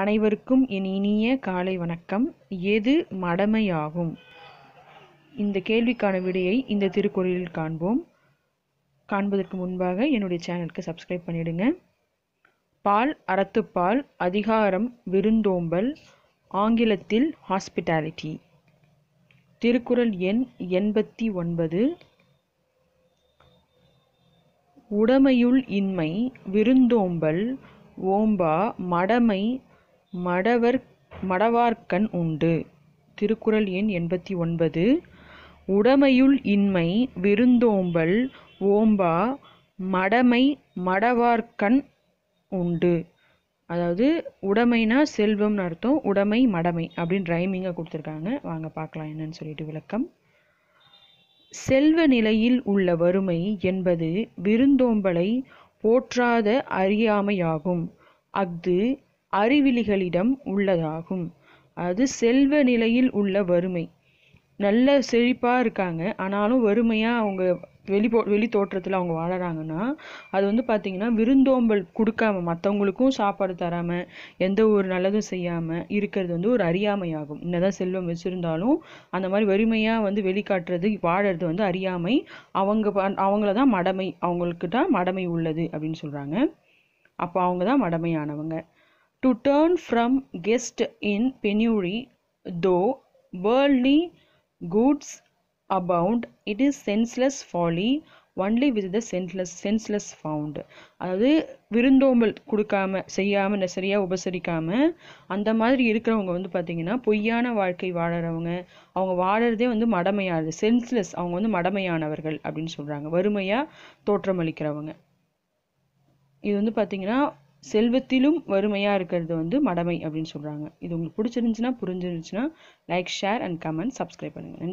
அனைவருக்கும் என் இனிய காலை வணக்கம் எது மடமையாகும் இந்த கேள்விக்கான விடையை இந்த திருக்குறளில் காண்போம் காண்பதற்கு முன்பாக என்னுடைய சேனலுக்கு சப்ஸ்கிரைப் பண்ணிடுங்க பால் அறத்துப்பால் அதிகாரம் விருந்தோம்பல் ஆங்கிலத்தில் ஹாஸ்பிட்டாலிட்டி திருக்குறள் எண் எண்பத்தி ஒன்பது உடமையுள் இன்மை விருந்தோம்பல் ஓம்பா மடமை மடவர் மடவார்க்கண் உண்டு திருக்குறள் எண் எண்பத்தி ஒன்பது உடமையுள் இன்மை விருந்தோம்பல் ஓம்பா மடமை மடவார்க்கண் உண்டு அதாவது உடமைனா செல்வம்னு அர்த்தம் உடைமை மடமை அப்படின்னு ரைமிங்காக கொடுத்துருக்காங்க வாங்க பார்க்கலாம் என்னன்னு சொல்லிட்டு விளக்கம் செல்வ நிலையில் உள்ள வறுமை என்பது விருந்தோம்பலை போற்றாத அறியாமையாகும் அஃது அறிவிலிகளிடம் உள்ளதாகும் அது செல்வ நிலையில் உள்ள வறுமை நல்ல செழிப்பாக இருக்காங்க ஆனாலும் வறுமையாக அவங்க வெளி போ வெளி தோற்றத்தில் அவங்க வாழறாங்கன்னா அது வந்து பார்த்திங்கன்னா விருந்தோம்பல் கொடுக்காம மற்றவங்களுக்கும் சாப்பாடு தராமல் எந்த ஒரு நல்லதும் செய்யாமல் இருக்கிறது வந்து ஒரு அறியாமையாகும் என்னதான் செல்வம் வச்சுருந்தாலும் அந்த மாதிரி வறுமையாக வந்து வெளிக்காட்டுறது வாழறது வந்து அறியாமை அவங்க அவங்கள தான் மடமை அவங்களுக்கு தான் மடமை உள்ளது அப்படின்னு சொல்கிறாங்க அப்போ அவங்க தான் மடமையானவங்க To turn from guest in penury, though worldly goods abound, it is senseless folly only with the senseless senseless found அதாவது விருந்தோம்பல் கொடுக்காம செய்யாமல் சரியாக உபசரிக்காமல் அந்த மாதிரி இருக்கிறவங்க வந்து பார்த்திங்கன்னா பொய்யான வாழ்க்கை வாழறவங்க அவங்க வாழறதே வந்து மடமையானது சென்ஸ்லெஸ் அவங்க வந்து மடமையானவர்கள் அப்படின்னு சொல்கிறாங்க வறுமையாக தோற்றமளிக்கிறவங்க இது வந்து பார்த்திங்கன்னா செல்வத்திலும் வறுமையாக இருக்கிறது வந்து மடமை அப்படின்னு சொல்கிறாங்க இது உங்களுக்கு பிடிச்சிருந்துச்சுன்னா புரிஞ்சிருந்துச்சுன்னா like share and comment subscribe பண்ணுங்கள்